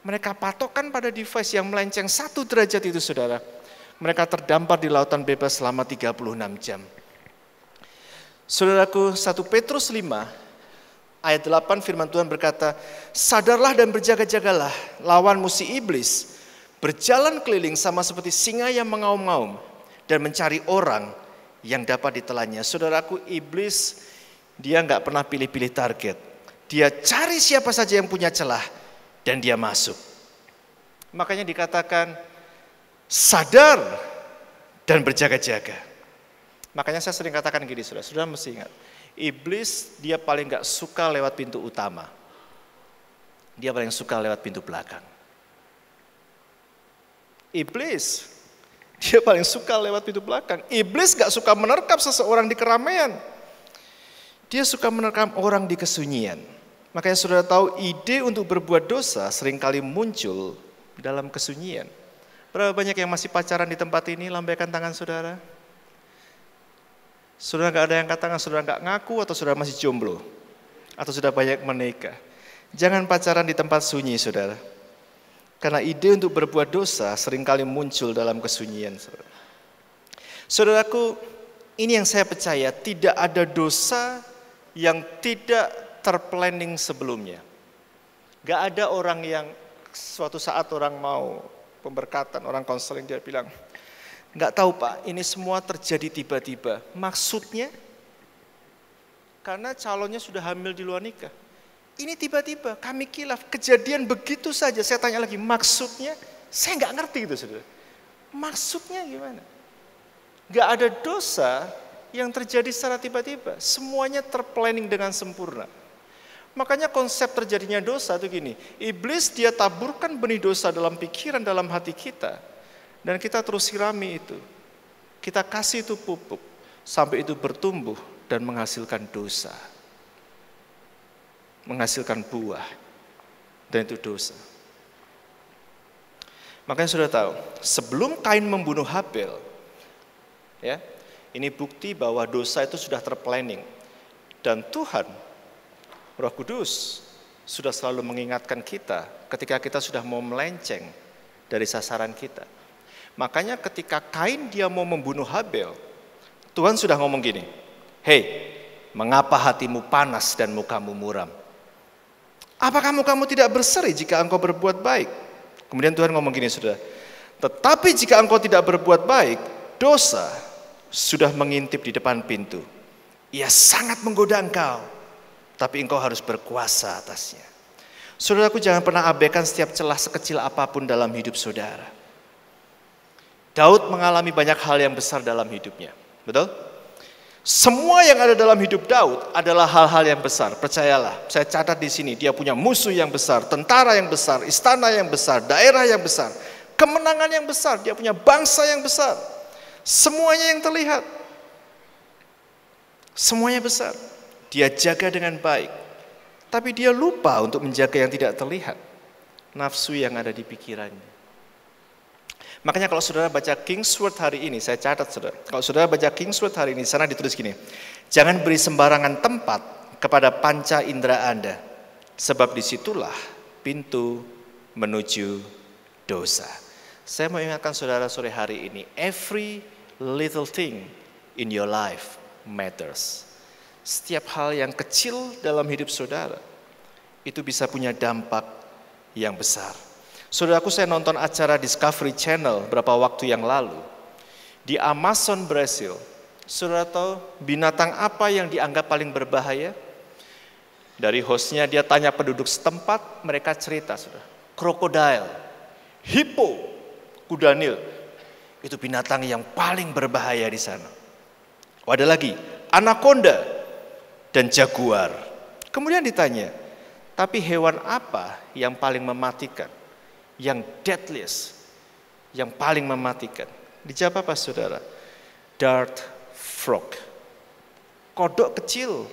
Mereka patokan pada device yang melenceng satu derajat itu saudara. Mereka terdampar di lautan bebas selama 36 jam. Saudaraku, 1 Petrus 5 ayat 8 firman Tuhan berkata, Sadarlah dan berjaga-jagalah, lawan musi iblis, berjalan keliling sama seperti singa yang mengaum-ngaum dan mencari orang yang dapat ditelannya. Saudaraku, iblis dia nggak pernah pilih-pilih target. Dia cari siapa saja yang punya celah dan dia masuk. Makanya dikatakan sadar dan berjaga-jaga. Makanya saya sering katakan gini, saudara, saudara mesti ingat. Iblis dia paling nggak suka lewat pintu utama. Dia paling suka lewat pintu belakang. Iblis dia paling suka lewat pintu belakang. Iblis gak suka menerkam seseorang di keramaian. Dia suka menerkam orang di kesunyian. Makanya sudah tahu ide untuk berbuat dosa seringkali muncul dalam kesunyian. Berapa banyak yang masih pacaran di tempat ini, lambaikan tangan saudara. Saudara gak ada yang katakan saudara gak ngaku atau saudara masih jomblo. Atau sudah banyak menikah. Jangan pacaran di tempat sunyi saudara. Karena ide untuk berbuat dosa seringkali muncul dalam kesunyian. Saudaraku, ini yang saya percaya, tidak ada dosa yang tidak terplanning sebelumnya. Gak ada orang yang suatu saat orang mau pemberkatan, orang konseling, dia bilang, gak tahu pak, ini semua terjadi tiba-tiba. Maksudnya, karena calonnya sudah hamil di luar nikah. Ini tiba-tiba kami kilaf, kejadian begitu saja. Saya tanya lagi, maksudnya? Saya nggak ngerti itu saudara. Maksudnya gimana? Nggak ada dosa yang terjadi secara tiba-tiba. Semuanya terplanning dengan sempurna. Makanya konsep terjadinya dosa itu gini. Iblis dia taburkan benih dosa dalam pikiran, dalam hati kita. Dan kita terus sirami itu. Kita kasih itu pupuk. Sampai itu bertumbuh dan menghasilkan dosa menghasilkan buah dan itu dosa. Makanya sudah tahu, sebelum Kain membunuh Habel, ya, ini bukti bahwa dosa itu sudah terplanning dan Tuhan Roh Kudus sudah selalu mengingatkan kita ketika kita sudah mau melenceng dari sasaran kita. Makanya ketika Kain dia mau membunuh Habel, Tuhan sudah ngomong gini, "Hei, mengapa hatimu panas dan mukamu muram? Apa kamu kamu tidak berseri jika engkau berbuat baik? Kemudian Tuhan ngomong gini sudah. Tetapi jika engkau tidak berbuat baik, dosa sudah mengintip di depan pintu. Ia sangat menggoda engkau, tapi engkau harus berkuasa atasnya. Saudaraku jangan pernah abaikan setiap celah sekecil apapun dalam hidup saudara. Daud mengalami banyak hal yang besar dalam hidupnya. Betul? Semua yang ada dalam hidup Daud adalah hal-hal yang besar. Percayalah, saya catat di sini, dia punya musuh yang besar, tentara yang besar, istana yang besar, daerah yang besar, kemenangan yang besar, dia punya bangsa yang besar. Semuanya yang terlihat. Semuanya besar. Dia jaga dengan baik. Tapi dia lupa untuk menjaga yang tidak terlihat. Nafsu yang ada di pikirannya. Makanya kalau saudara baca Kingsword hari ini, saya catat saudara. Kalau saudara baca Kingsword hari ini, sana ditulis gini. Jangan beri sembarangan tempat kepada panca indera Anda. Sebab disitulah pintu menuju dosa. Saya mau ingatkan saudara sore hari ini, every little thing in your life matters. Setiap hal yang kecil dalam hidup saudara, itu bisa punya dampak yang besar. Saudaraku saya nonton acara Discovery Channel berapa waktu yang lalu. Di Amazon Brasil. saudara tahu binatang apa yang dianggap paling berbahaya? Dari hostnya dia tanya penduduk setempat, mereka cerita sudah. Krokodil, hippo, kudanil, Itu binatang yang paling berbahaya di sana. Oh, ada lagi, anaconda dan jaguar. Kemudian ditanya, tapi hewan apa yang paling mematikan? yang deadliest, yang paling mematikan. Dijawab apa saudara? Dart frog. Kodok kecil,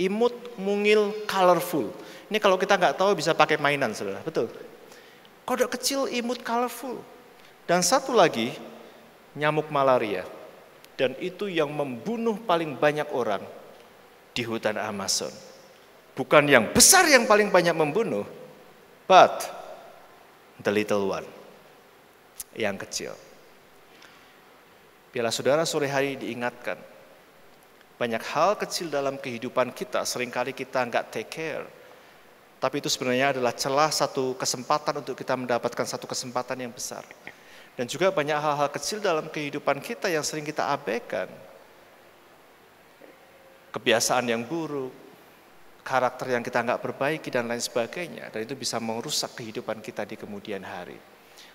imut, mungil, colorful. Ini kalau kita nggak tahu bisa pakai mainan saudara, betul? Kodok kecil, imut, colorful. Dan satu lagi, nyamuk malaria. Dan itu yang membunuh paling banyak orang di hutan Amazon. Bukan yang besar yang paling banyak membunuh, but the little one, yang kecil. Bila saudara sore hari diingatkan, banyak hal kecil dalam kehidupan kita seringkali kita nggak take care. Tapi itu sebenarnya adalah celah satu kesempatan untuk kita mendapatkan satu kesempatan yang besar. Dan juga banyak hal-hal kecil dalam kehidupan kita yang sering kita abaikan. Kebiasaan yang buruk, karakter yang kita nggak perbaiki dan lain sebagainya. Dan itu bisa merusak kehidupan kita di kemudian hari.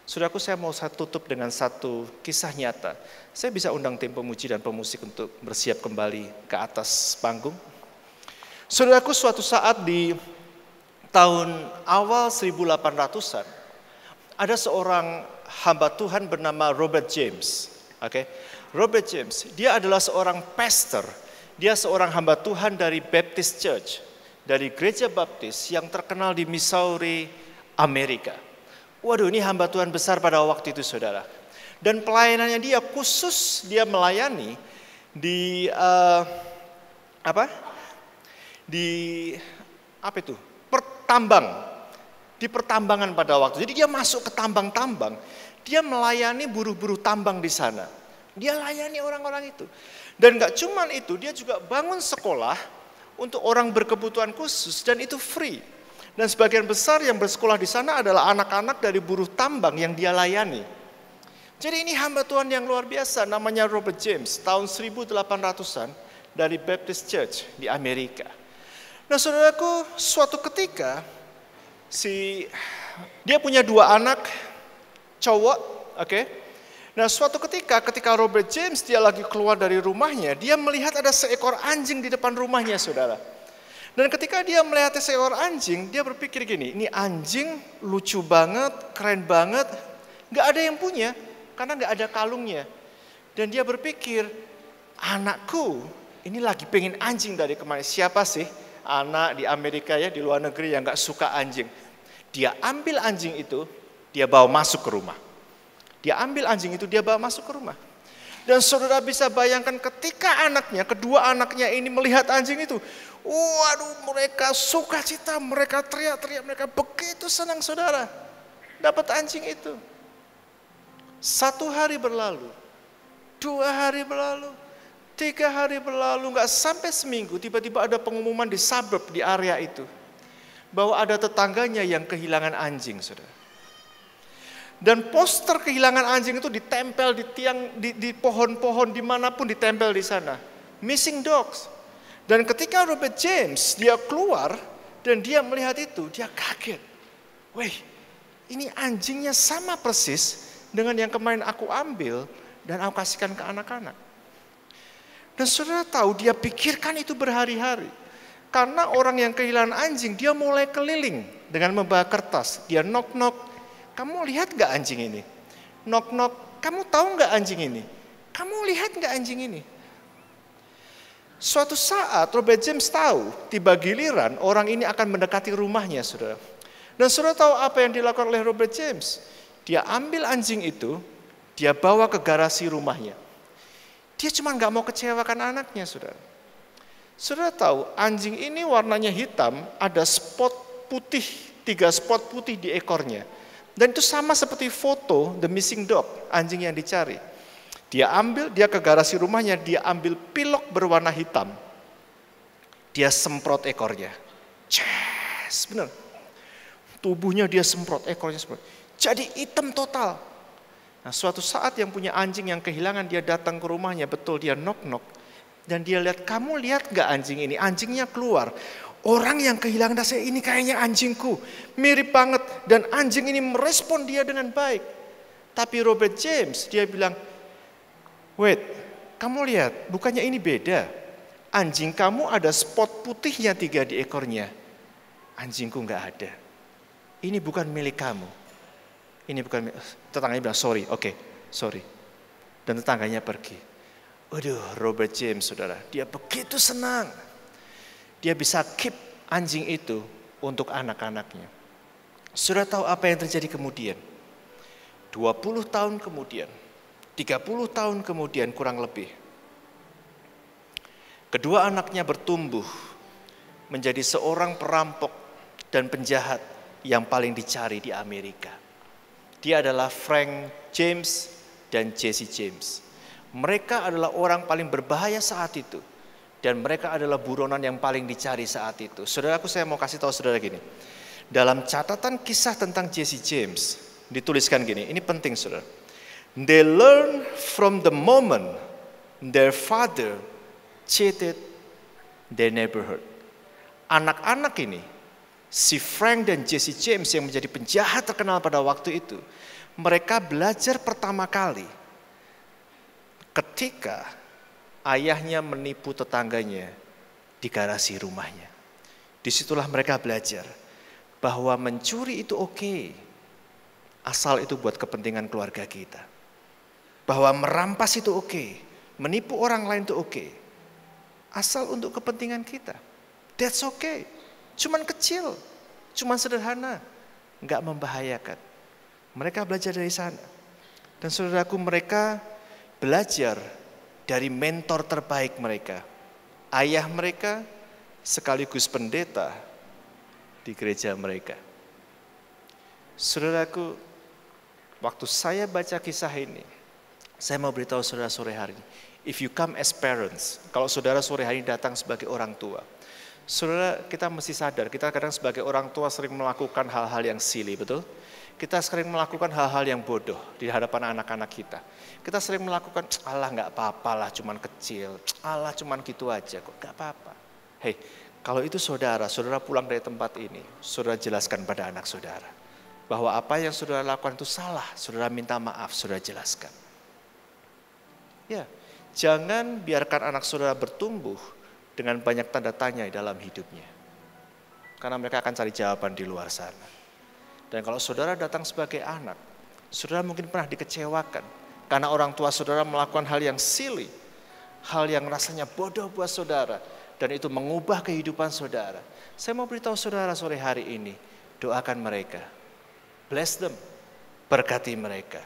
Saudaraku saya mau saya tutup dengan satu kisah nyata. Saya bisa undang tim pemuji dan pemusik untuk bersiap kembali ke atas panggung. Saudaraku suatu saat di tahun awal 1800-an ada seorang hamba Tuhan bernama Robert James. Oke. Okay? Robert James, dia adalah seorang pastor. Dia seorang hamba Tuhan dari Baptist Church dari gereja baptis yang terkenal di Missouri, Amerika. Waduh ini hamba Tuhan besar pada waktu itu saudara. Dan pelayanannya dia khusus dia melayani di uh, apa? Di apa itu? Pertambang. Di pertambangan pada waktu. Jadi dia masuk ke tambang-tambang. Dia melayani buruh-buruh tambang di sana. Dia layani orang-orang itu. Dan gak cuman itu, dia juga bangun sekolah untuk orang berkebutuhan khusus dan itu free. Dan sebagian besar yang bersekolah di sana adalah anak-anak dari buruh tambang yang dia layani. Jadi ini hamba Tuhan yang luar biasa namanya Robert James tahun 1800-an dari Baptist Church di Amerika. Nah saudaraku suatu ketika si dia punya dua anak cowok, oke, okay, Nah suatu ketika ketika Robert James dia lagi keluar dari rumahnya, dia melihat ada seekor anjing di depan rumahnya saudara. Dan ketika dia melihat seekor anjing, dia berpikir gini, ini anjing lucu banget, keren banget, gak ada yang punya karena nggak ada kalungnya. Dan dia berpikir, anakku ini lagi pengen anjing dari kemarin. Siapa sih anak di Amerika ya, di luar negeri yang gak suka anjing? Dia ambil anjing itu, dia bawa masuk ke rumah. Dia ambil anjing itu, dia bawa masuk ke rumah. Dan saudara bisa bayangkan ketika anaknya, kedua anaknya ini melihat anjing itu. Waduh mereka sukacita, mereka teriak-teriak, mereka begitu senang saudara. Dapat anjing itu. Satu hari berlalu, dua hari berlalu, tiga hari berlalu, nggak sampai seminggu tiba-tiba ada pengumuman di suburb di area itu. Bahwa ada tetangganya yang kehilangan anjing saudara. Dan poster kehilangan anjing itu ditempel di tiang, di, di pohon-pohon dimanapun ditempel di sana. Missing dogs. Dan ketika Robert James dia keluar dan dia melihat itu, dia kaget. Wih, ini anjingnya sama persis dengan yang kemarin aku ambil dan aku kasihkan ke anak-anak. Dan saudara tahu dia pikirkan itu berhari-hari. Karena orang yang kehilangan anjing dia mulai keliling dengan membawa kertas. Dia knock-knock, kamu lihat nggak anjing ini? nok-nok? kamu tahu nggak anjing ini? Kamu lihat nggak anjing ini? Suatu saat Robert James tahu tiba giliran orang ini akan mendekati rumahnya saudara. Dan saudara tahu apa yang dilakukan oleh Robert James? Dia ambil anjing itu, dia bawa ke garasi rumahnya. Dia cuma nggak mau kecewakan anaknya saudara. Saudara tahu anjing ini warnanya hitam, ada spot putih, tiga spot putih di ekornya. Dan itu sama seperti foto the missing dog, anjing yang dicari. Dia ambil, dia ke garasi rumahnya, dia ambil pilok berwarna hitam. Dia semprot ekornya. Yes, benar. Tubuhnya dia semprot, ekornya semprot. Jadi hitam total. Nah, suatu saat yang punya anjing yang kehilangan, dia datang ke rumahnya, betul dia knock-knock. Dan dia lihat, kamu lihat gak anjing ini? Anjingnya keluar. Orang yang kehilangan dasi ini kayaknya anjingku. Mirip banget. Dan anjing ini merespon dia dengan baik. Tapi Robert James dia bilang, wait, kamu lihat bukannya ini beda. Anjing kamu ada spot putihnya tiga di ekornya. Anjingku nggak ada. Ini bukan milik kamu. Ini bukan milik. tetangganya bilang sorry, oke, okay, sorry. Dan tetangganya pergi. Aduh, Robert James saudara, dia begitu senang dia bisa keep anjing itu untuk anak-anaknya. Sudah tahu apa yang terjadi kemudian? 20 tahun kemudian, 30 tahun kemudian kurang lebih. Kedua anaknya bertumbuh menjadi seorang perampok dan penjahat yang paling dicari di Amerika. Dia adalah Frank James dan Jesse James. Mereka adalah orang paling berbahaya saat itu dan mereka adalah buronan yang paling dicari saat itu. Saudaraku saya mau kasih tahu saudara gini. Dalam catatan kisah tentang Jesse James dituliskan gini, ini penting saudara. They learn from the moment their father cheated their neighborhood. Anak-anak ini, si Frank dan Jesse James yang menjadi penjahat terkenal pada waktu itu, mereka belajar pertama kali ketika ayahnya menipu tetangganya di garasi rumahnya. Disitulah mereka belajar bahwa mencuri itu oke, asal itu buat kepentingan keluarga kita. Bahwa merampas itu oke, menipu orang lain itu oke, asal untuk kepentingan kita. That's okay, cuman kecil, cuman sederhana, nggak membahayakan. Mereka belajar dari sana. Dan saudaraku mereka belajar dari mentor terbaik mereka, ayah mereka sekaligus pendeta di gereja mereka. Saudaraku, waktu saya baca kisah ini, saya mau beritahu saudara sore hari ini, if you come as parents, kalau saudara sore hari ini datang sebagai orang tua, saudara kita mesti sadar, kita kadang sebagai orang tua sering melakukan hal-hal yang silly, betul? Betul? Kita sering melakukan hal-hal yang bodoh di hadapan anak-anak kita. Kita sering melakukan, Allah nggak apa-apa lah cuman kecil, Allah cuman gitu aja kok, nggak apa-apa. Hei, kalau itu saudara, saudara pulang dari tempat ini, saudara jelaskan pada anak saudara. Bahwa apa yang saudara lakukan itu salah, saudara minta maaf, saudara jelaskan. Ya, jangan biarkan anak saudara bertumbuh dengan banyak tanda tanya dalam hidupnya. Karena mereka akan cari jawaban di luar sana. Dan kalau saudara datang sebagai anak, saudara mungkin pernah dikecewakan karena orang tua saudara melakukan hal yang silly, hal yang rasanya bodoh buat saudara dan itu mengubah kehidupan saudara. Saya mau beritahu saudara sore hari ini, doakan mereka. Bless them. Berkati mereka.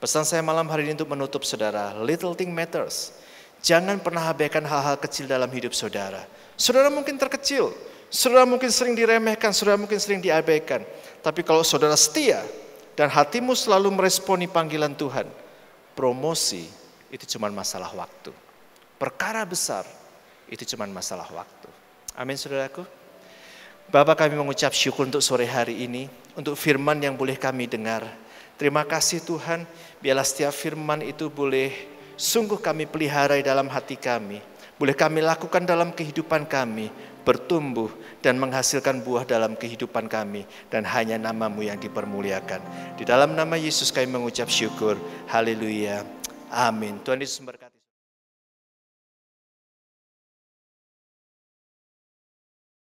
Pesan saya malam hari ini untuk menutup saudara, little thing matters. Jangan pernah abaikan hal-hal kecil dalam hidup saudara. Saudara mungkin terkecil, Saudara mungkin sering diremehkan, saudara mungkin sering diabaikan. Tapi kalau saudara setia dan hatimu selalu meresponi panggilan Tuhan, promosi itu cuma masalah waktu. Perkara besar itu cuma masalah waktu. Amin saudaraku. Bapak kami mengucap syukur untuk sore hari ini, untuk firman yang boleh kami dengar. Terima kasih Tuhan, biarlah setiap firman itu boleh sungguh kami pelihara dalam hati kami. Boleh kami lakukan dalam kehidupan kami, bertumbuh, dan menghasilkan buah dalam kehidupan kami. Dan hanya namamu yang dipermuliakan. Di dalam nama Yesus kami mengucap syukur. Haleluya. Amin. Tuhan Yesus memberkati.